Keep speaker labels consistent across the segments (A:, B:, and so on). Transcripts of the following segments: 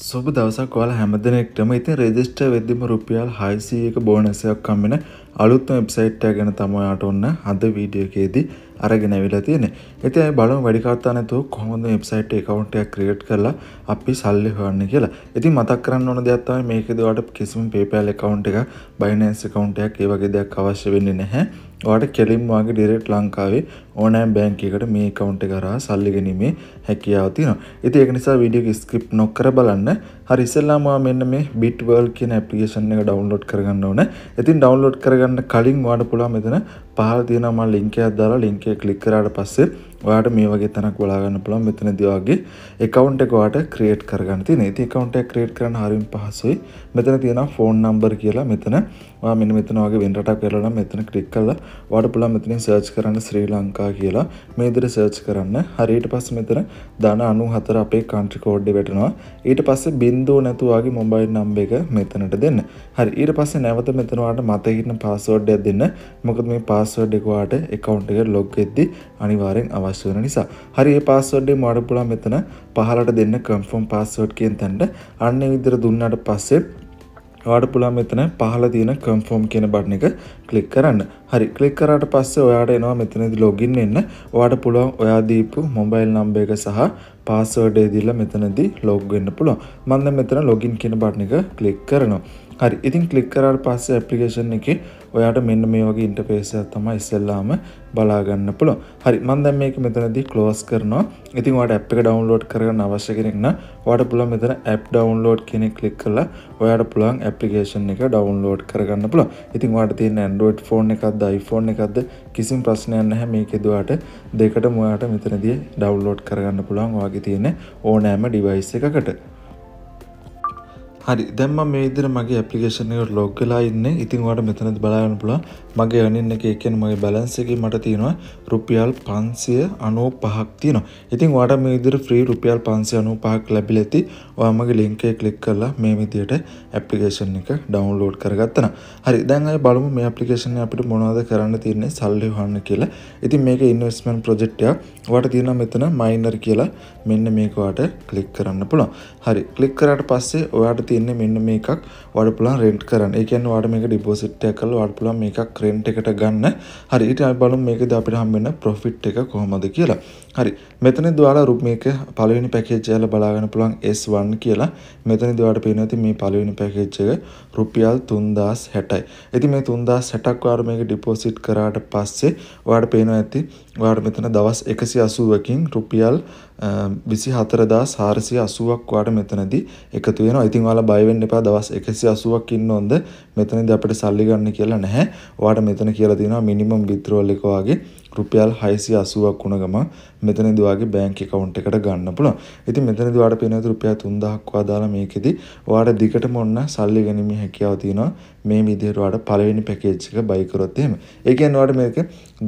A: සුබ දවසක් ඔයාලා හැමදෙනෙක්ටම ඉතින් රෙජිස්ටර් වෙද්දිම රුපියල් 600ක බෝනසයක් කම්බෙන අලුත්ම වෙබ්සයිට් එක ගැන තමයි ඔයාලට ඔන්න අද වීඩියෝ එකේදී අරගෙන ඇවිල්ලා තියෙන්නේ. ඉතින් අපි බලමු වැඩි කතා නැතුව කොහොමද වෙබ්සයිට් එක account එකක් create කරලා අපි සල්ලි හොයන්නේ කියලා. ඉතින් මතක් කරන්න ඕන දෙයක් තමයි මේකේදී ඔයාලට කිසිම PayPal account එකක්, Binance account එකක්, ඒ වගේ දෙයක් අවශ්‍ය වෙන්නේ නැහැ. ඔයාලට කෙලින්ම වගේ ඩිරෙක්ට් ලංකාවේ ඕනෑම් බැංකුවකට මේ account එක කරා සල්ලි ගැනීමේ හැකියාව තියෙනවා. ඉතින් ඒක නිසා වීඩියෝ එක skip නොකර බලන්න හරි ඉස්සෙල්ලාම මෙන්න මේ Bitworld කියන ඇප්ලිකේෂන් එක ඩවුන්ලෝඩ් කරගන්න ඕනේ. ඉතින් ඩවුන්ලෝඩ් කරගන්න කලින් ඔයාලට පුළුවන් මෙතන පහල තියෙන මම link එකක් දාලා link එක click කරාට පස්සේ ඔයාට මේ වගේ තැනක් බලා ගන්න පුළුවන් මෙතනදී වගේ account එක ඔයාට create කරගන්න තියෙනවා. ඉතින් account එක create කරන්න හරියම පහසුයි. මෙතන තියෙනවා phone number කියලා. මෙතන ඔයා මෙන්න මෙතන වගේ වෙන රටක් කියලා නම් මෙතන click කරලා ඔයාට පුළුවන් මෙතනින් search කරන්න ශ්‍රී ලංකා කියලා. මේ විදිහට search කරන්න. හරියට පස්සේ මෙතන ධන 94 අපේ country code එක වැටෙනවා. ඊට පස්සේ බිංදුව නැතුව වගේ mobile number එක මෙතනට දෙන්න. හරි ඊට පස්සේ නැවත මෙතන ඔයාට මතක හිටින password එකක් දෙන්න. මොකද මේ පාස්වඩ් එකවාට එකකවන්ට එක ලොග් එද්දි අනිවාරෙන් අවශ්‍ය වන නිසා හරි පාස්වඩ්ඩේ මඩ පුලා මෙතන පහලට දෙන්න කම්ෆෝම් පාස්වඩ් කියෙන් තැන්ට අන්න විදර දුන්නට පස්සේ වාඩ පුලා මෙතන පහල තියෙන කම්ෆෝම් කියන බට්න එක කලික් කරන්න හරි කලික් කරට පස්ස ඔයාට එනවා මෙතනදි ලොගින් එන්න වාට පුළුවන් ඔයා දීපු මොබයිල් නම්බ එක සහ පාස්වර්ඩය දීලා මෙතනදී ලොග් වෙන්න පුළුවන්. මම දැන් මෙතන login කියන බටන් එක ක්ලික් කරනවා. හරි. ඉතින් ක්ලික් කරාට පස්සේ application එකේ ඔයාට මෙන්න මේ වගේ interface එකක් තමයි ඉස්සෙල්ලාම බලා ගන්න පුළුවන්. හරි. මම දැන් මේක මෙතනදී close කරනවා. ඉතින් ඔයාට app එක download කරගන්න අවශ්‍ය කෙනෙක් නම් ඔයාට පුළුවන් මෙතන app download කියන එක ක්ලික් කරලා ඔයාට පුළුවන් application එක download කරගන්න පුළුවන්. ඉතින් ඔයාට තියෙන Android phone එකක්ද iPhone එකක්ද කිසිම ප්‍රශ්නයක් නැහැ මේකේ දුවාට දෙකටම ඔයාට මෙතනදී download කරගන්න පුළුවන්. වගේ තියෙන ඕනෑම ඩිවයිස් එකකට හරි දැම්ම මේ විදිහට මගේ ඇප්ලිකේෂන් එකට ලොග් වෙලා ඉන්නේ. ඉතින් ඔයාලට මෙතනදි බලන්න පුළුවන් මගේ earning එකේ කියන්නේ මගේ බැලන්ස් එකේ මට තියෙනවා රුපියල් 595ක් තියෙනවා. ඉතින් ඔයාලට මේ විදිහට free රුපියල් 595ක් ලැබිලා ඇති. ඔයා මගේ link එක click කරලා මේ විදිහට ඇප්ලිකේෂන් එක download කරගත්තා න ะ. හරි දැන් අය බලමු මේ ඇප්ලිකේෂන් එක අපිට මොනවද කරන්න තියෙන්නේ සල්ලි හොයන්න කියලා. ඉතින් මේක investment project එකක්. ඔයාලට තියෙනවා මෙතන miner කියලා මෙන්න මේක ඔයාලට click කරන්න පුළුවන්. හරි click කරාට පස්සේ ඔයාලට තියෙන්නේ මෙන්න මේකක් වඩ පුළුවන් රෙන්ට් කරන්න. ඒ කියන්නේ ඔයාලට මේක ඩිපොසිට් එකක් කරලා වඩ පුළුවන් මේකක් රෙන්ට් එකට ගන්න. හරි ඊට අපි බලමු මේකද අපිට හම් වෙන ප්‍රොෆිට් එක කොහොමද කියලා. හරි මෙතනදී ඔයාලා රුප මේක පළවෙනි පැකේජ් එක බලාගන්න පුළුවන් S1 කියලා. මෙතනදී ඔයාලට පේනවා ඉතින් මේ පළවෙනි පැකේජ් එක රුපියල් 3060යි. ඉතින් මේ 3060ක් ඔයාලා මේක ඩිපොසිට් කරාට පස්සේ ඔයාලට පේනවා ඇති ඔයාට මෙතන දවස් 180කින් රුපියල් 24480ක් ඔයාට මෙතනදී එකතු වෙනවා. ඉතින් ඔයාලා බය වෙන්න එපා දවස් 180ක් ඉන්න ඕනද මෙතනදී අපිට සල්ලි ගන්න කියලා නැහැ. ඔයාට මෙතන කියලා තියෙනවා මිනිමම් විත්‍රෝල් එක වගේ රුපියල් 680ක් වුණ ගමන් මෙතනදී ඔයාගේ බැංක් account එකට ගන්න පුළුවන්. ඉතින් මෙතනදී ඔයාලට පේනවා රුපියල් 3000ක් වදාලා මේකෙදි ඔයාට දිගටම ඔන්න සල්ලි ගැනීමේ හැකියාව තියෙනවා. මේ විදිහට ඔයාලට පළවෙනි පැකේජ් එක buy කරොත් එහෙම. ඒ කියන්නේ ඔයාලට මේක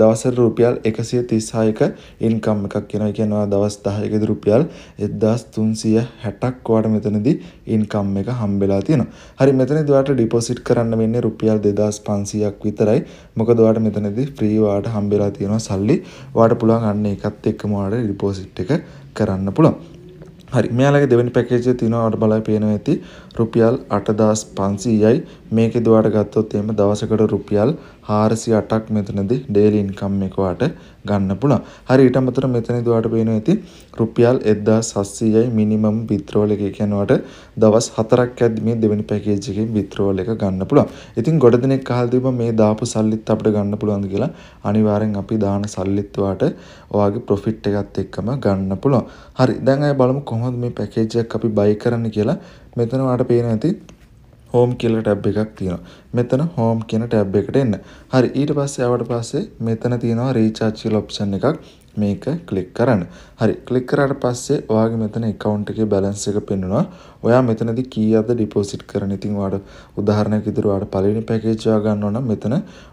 A: දවසට රුපියල් 136ක ඉන්කම් එකක් වෙනවා. ඒ කියන්නේ ඔයා දවස් 10කදී රුපියල් 1360ක් ඔයාලට මෙතනදී ඉන්කම් එක හම්බෙලා තියෙනවා. හරි මෙතනදී ඔයාලට deposit කරන්න වෙන්නේ රුපියල් 2500ක් විතරයි. මොකද ඔයාලට මෙතනදී free ඔයාලට හම්බෙලා තියෙනවා. තියෙනවා සල්ලි වාට පුළුවන් අන්න එකත් එක්කම වාට ඩිපොසිට් එක කරන්න පුළුවන් හරි මෙයාලගේ දෙවැනි පැකේජ් එක තියෙනවා ඔයාලට බලලා පේනවා ඇති රුපියල් 8500යි. මේක දුවාට ගත්තොත් එහෙම දවසකට රුපියල් 408ක් මෙතනදී ඩේලි ඉන්කම් එක වාට ගන්න පුළුවන්. හරි ඊට අමතරව මෙතනදී දුවාට පේනවා ඇති රුපියල් 1700යි මිනිමම් විත්‍රෝල් එක කියනවාට දවස් 4ක් ඇද්දි මේ දෙවෙනි පැකේජ් එකේ විත්‍රෝල් එක ගන්න පුළුවන්. ඉතින් ගොඩ දෙනෙක් අහලා තිබ්බා මේ දාපු සල්ලිත් අපිට ගන්න පුළුවන්ද කියලා. අනිවාර්යෙන් අපි දාන සල්ලිත් වාට ඔයාගේ ප්‍රොෆිට් එකත් එක්කම ගන්න පුළුවන්. හරි දැන් අය බලමු කොහොමද මේ පැකේජ් එකක් අපි බයි කරන්න කියලා මෙතන වාට පේන ඇති හෝම් කියලා ටැබ් එකක් තියෙනවා. මෙතන හෝම් කියන ටැබ් එකට එන්න. හරි ඊට පස්සේ ආවට පස්සේ මෙතන තියෙනවා රීචාර්ජ් කියලා ඔප්ෂන් එකක්. මේක ක්ලික් කරන්න. හරි ක්ලික් කරාට පස්සේ ඔයාගේ මෙතන account එකේ balance එක පෙන්වනවා. ඔයා මෙතනදී කීයක්ද deposit කරන්න. ඉතින් ඔයාට උදාහරණයක් විදිහට ඔයාට පළවෙනි package එක ගන්නවා නම් මෙතන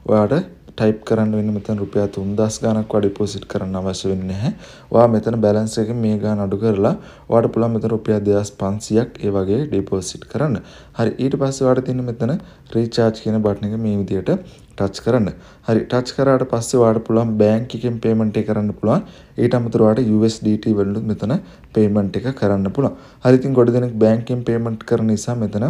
A: ඔයාට ටයිප් කරන්න වෙන මෙතන රුපියල් 3000 ගණක් වා ඩිපොසිට් කරන්න අවශ්‍ය වෙන්නේ නැහැ. ඔයා මෙතන බැලන්ස් එකෙන් මේ ගාන අඩු කරලා ඔයාට පුළුවන් මෙතන රුපියල් 2500ක් ඒ වගේ ඩිපොසිට් කරන්න. හරි ඊට පස්සේ ඔයාට තියෙන මෙතන රීචාර්ජ් කියන බටන් එක මේ විදියට ටච් කරන්න. හරි ටච් කරාට පස්සේ ඔයාට පුළුවන් බැංක් එකෙන් පේමන්ට් එක කරන්න පුළුවන්. ඊට අමතරව ඔයාට USDT වලින් මෙතන පේමන්ට් එක කරන්න පුළුවන්. හරි ඉතින් ගොඩ දෙනෙක් බැංකෙන් පේමන්ට් කරන නිසා මෙතන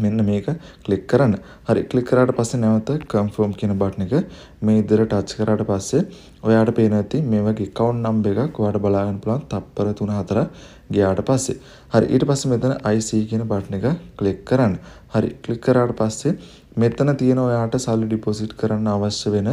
A: මෙන්න මේක ක්ලික් කරන්න. හරි ක්ලික් කරාට පස්සේ නැවත confirm කියන බටන් එක මේ ඉදිරියට ටච් කරාට පස්සේ ඔයාට පේන ඇති මේ වගේ account number එකක් ඔයාට බලාගන්න පුළුවන් තප්පර 3 4 ගියාට පස්සේ. හරි ඊට පස්සේ මෙතන IC කියන බටන් එක ක්ලික් කරන්න. හරි ක්ලික් කරාට පස්සේ මෙතන තියෙන ඔයාට සල්ලි ඩිපොසිට් කරන්න අවශ්‍ය වෙන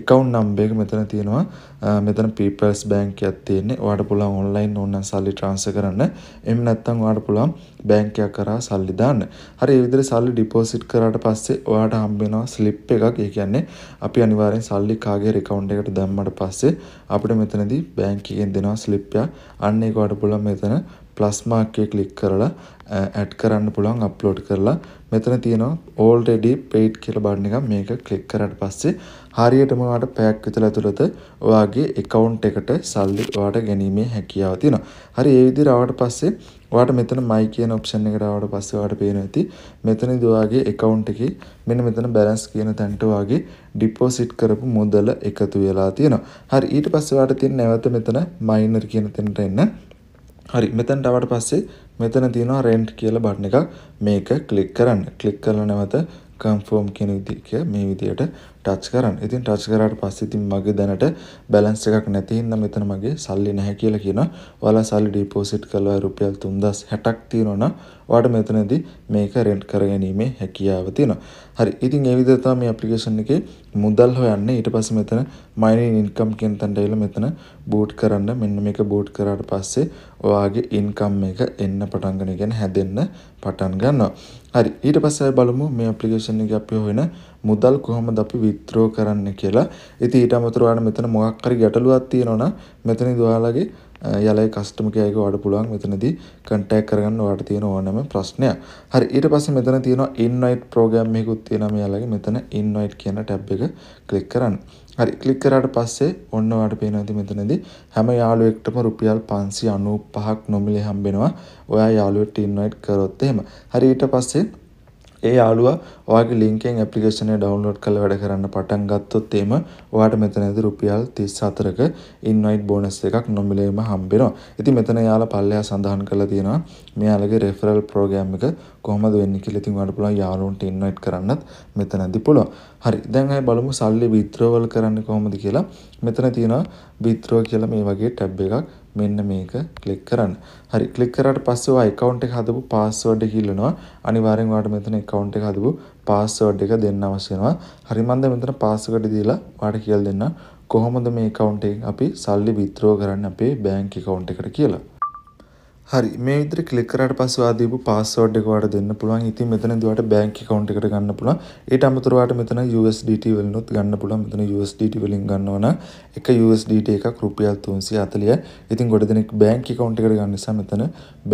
A: account number එක මෙතන තියෙනවා මෙතන peoples bank එකක් තියෙන්නේ ඔයාට පුළුවන් online ඕනනම් සල්ලි transfer කරන්න එහෙම නැත්නම් ඔයාට පුළුවන් bank එකක් කරා සල්ලි දාන්න හරි ඒ විදිහට සල්ලි ඩිපොසිට් කරාට පස්සේ ඔයාට හම්බ වෙනවා slip එකක් ඒ කියන්නේ අපි අනිවාර්යෙන් සල්ලි කාගේ account එකට දැම්මට පස්සේ අපිට මෙතනදී bank එකෙන් දෙනවා slip එකක් අන්න ඒක ඔයාට පුළුවන් මෙතන ප්ලස් මාක් එක ක්ලික් කරලා ඇඩ් කරන්න පුළුවන් අප්ලෝඩ් කරලා මෙතන තියෙනවා already paid කියලා බටන් එකක් මේක ක්ලික් කරාට පස්සේ හරියටම ඔයාලට පැයක් විතර ඇතුළත ඔයාගේ account එකට සල්ලි ඔයාලට ගැනීමේ හැකියාව තියෙනවා. හරි ඒ විදිහට ආවට පස්සේ ඔයාට මෙතන my කියන option එකට ආවට පස්සේ ඔයාට පේනවා ඇති මෙතනදී ඔයාගේ account එකේ මෙන්න මෙතන balance කියන තැනට ඔයාගේ deposit කරපු මුදල එකතු වෙලා තියෙනවා. හරි ඊට පස්සේ ඔයාට තියෙන නැවත මෙතන minor කියන තැනට එන්න හරි මෙතනට ආවට පස්සේ මෙතන තියෙනවා rent කියලා බටන් එකක් මේක ක්ලික් කරන්න. ක්ලික් කරලා නැවත කන්ෆර්ම් කියන විදිහක මේ විදිහට ටච් කරන්න. ඉතින් ටච් කරාට පස්සේ ඉතින් මගේ දැනට බැලන්ස් එකක් නැති හින්දා මෙතන මගේ සල්ලි නැහැ කියලා කියනවා. ඔයාලා සල්ලි ඩිපොසිට් කළා රුපියල් 3660ක් තියෙනවා ඔයාට මෙතනදී මේක රෙන්ට් කරගැනීමේ හැකියාව තියෙනවා. හරි. ඉතින් ඒ විදිහට තමයි මේ ඇප්ලිකේෂන් එකේ මුදල් හොයන්නේ. ඊට පස්සේ මෙතන මයිනින් ඉන්කම් කියන තැනට ඇවිල්ලා මෙතන බූට් කරන්න. මෙන්න මේක බූට් කරාට පස්සේ ඔයාගේ ඉන්කම් එක එන්න පටන් ගන්න. කියන්නේ හැදෙන්න පටන් ගන්නවා. හරි ඊට පස්සේ බලමු මේ ඇප්ලිකේෂන් එකේ අපි හොයන මුදල් කොහොමද අපි විත්ඩ්‍රෝ කරන්න කියලා. ඉතින් ඊට අමතරව මෙතන මොකක් හරි ගැටලුවක් තියෙනවා නම් මෙතනදී ඔයාලගේ යාලගේ කස්ටමර් කෙයාගේ ඔයාලට පුළුවන් මෙතනදී කන්ටැක්ට් කරගන්න ඔයාලට තියෙන ඕනම ප්‍රශ්නයක්. හරි ඊට පස්සේ මෙතන තියෙනවා invite program එකකුත් තියෙනවා මෙයාලගේ මෙතන invite කියන ටැබ් එක ක්ලික් කරන්න. හරි ක්ලික් කරාට පස්සේ ඔන්න ඔයාලට පේනවා මෙතනදී හැම යාළුවෙක්ටම රුපියල් 595ක් නොමිලේ හම්බෙනවා. ඔයා යාළුවෙක්ට invite කරොත් එහෙම. හරි ඊට පස්සේ ඒ යාළුවා ඔයාගේ ලින්කෙන් ඇප්ලිකේෂන් එක ඩවුන්ලෝඩ් කරලා වැඩ කරන්න පටන් ගත්තොත් එහෙම ඔයාට මෙතනදී රුපියල් 34ක ඉන්වයිට් බෝනස් එකක් නොමිලේම හම්බෙනවා. ඉතින් මෙතන යාලා පල්ලෙහා සඳහන් කරලා තියෙනවා මෙයාලගේ රෙෆරල් ප්‍රෝග්‍රෑම් එක කොහොමද වෙන්නේ කියලා. ඉතින් ඔයාලට පුළුවන් යාළුවන්ට ඉන්වයිට් කරන්නත් මෙතනදී පුළුවන්. හරි. දැන් අය බලමු සල්ලි විත්ඩ්‍රෝවල් කරන්නේ කොහොමද කියලා. මෙතන තියෙනවා විත්ඩ්‍රෝ කියලා මේ වගේ ටැබ් එකක්. මෙන්න මේක ක්ලික් කරන්න. හරි ක්ලික් කරාට පස්සේ ඔය account එක හදපු password එක ඉල්ලනවා. අනිවාර්යෙන් ඔයාලට මෙතන account එක හදපු password එක දෙන්න අවශ්‍ය වෙනවා. හරි මන්ද මෙතන password දීලා ඔයාලට කියලා දෙන්න කොහොමද මේ account එක අපි සල්ලි withdraw කරන්න අපේ bank account එකට කියලා. හරි මේ විතර ක්ලික් කරාට පස්සේ ඔයා දීපු පාස්වර්ඩ් එක ඔයාට දෙන්න පුළුවන්. ඉතින් මෙතනදී ඔයාට බැංක් account එකට ගන්න පුළුවන්. ඊට අමතරව ඔයාට මෙතන USDT වලිනුත් ගන්න පුළුවන්. මෙතන USDT වලින් ගන්නවා නම් එක USDT එකක් රුපියල් 340යි. ඉතින් ගොඩ දෙනෙක් බැංක් account එකට ගන්න නිසා මෙතන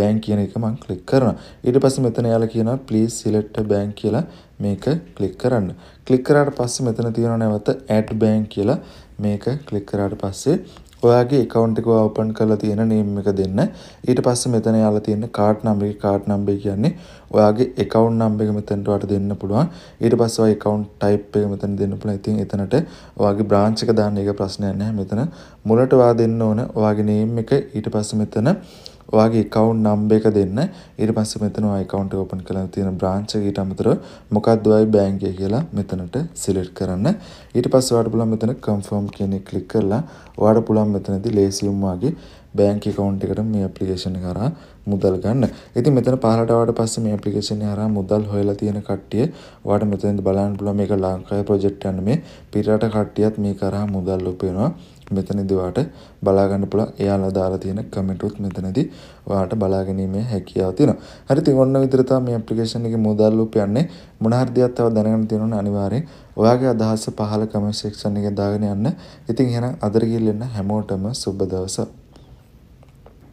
A: බැංක් කියන එක මම ක්ලික් කරනවා. ඊට පස්සේ මෙතන යාලා කියනවා please select a bank කියලා මේක ක්ලික් කරන්න. ක්ලික් කරාට පස්සේ මෙතන තියෙනවා නැවත add bank කියලා මේක ක්ලික් කරාට පස්සේ ඔයාගේ account එක open කරලා තියෙන name එක දෙන්න. ඊට පස්සේ මෙතන යාලා තියෙන card number එක card number කියන්නේ ඔයාගේ account number එක මෙතනට ඔයාලට දෙන්න පුළුවන්. ඊට පස්සේ ඔය account type එක මෙතන දෙන්න පුළුවන්. ඉතින් එතනට ඔයාගේ branch එක දාන්න එක ප්‍රශ්නයක් නැහැ. මෙතන මුලට ඔයා දෙන්න ඕන ඔයාගේ name එක ඊට පස්සේ මෙතන ඔයාගේ account number එක දෙන්න. ඊට පස්සේ මෙතන ඔය account එක open කරලා තියෙන branch එක ඊට අමතරව මොකක්ද ඔයයි බැංකුව කියලා මෙතනට select කරන්න. ඊට පස්සේ ඔයාලට පුළුවන් මෙතන confirm කියන එක click කරලා ඔයාලට පුළුවන් මෙතනදී ලේසියෙන්ම ඔයාගේ බෑංක කවන්් එකට මේ අපපලිකේෂණ කරා මුදල් ගන්න ඇති මෙතන පහලටවට පස්ස මේ අපපලිකේෂණ හර මුදල් හොලා තියෙන කට්ටිය වට මෙතන බලන් පුල මේක ලාංකාය ප්‍රජෙක්්ටන්න මේ පිරට කට්ටියත් මේ කරා මුදල් ලොපෙනවා මෙතනදී ඔයාට බලා ගන්න පුළුවන් එයාලා දාලා තියෙන කමෙන්ට් උත් මෙතනදී ඔයාට බලා ගැනීමේ හැකියාව තියෙනවා. හරි ඉතින් ඔන්න විතර තමයි මේ ඇප්ලිකේෂන් එකේ මුදල් ලූප් යන්නේ. මොන හරි දෙයක් තව දැනගන්න තියෙනවනේ අනිවාර්යෙන්. ඔයාගේ අදහස පහල කමෙන්ට් සෙක්ෂන් එකේ දාගෙන යන්න. ඉතින් එහෙනම් අදට ගිහින් හැමෝටම සුබ දවසක්.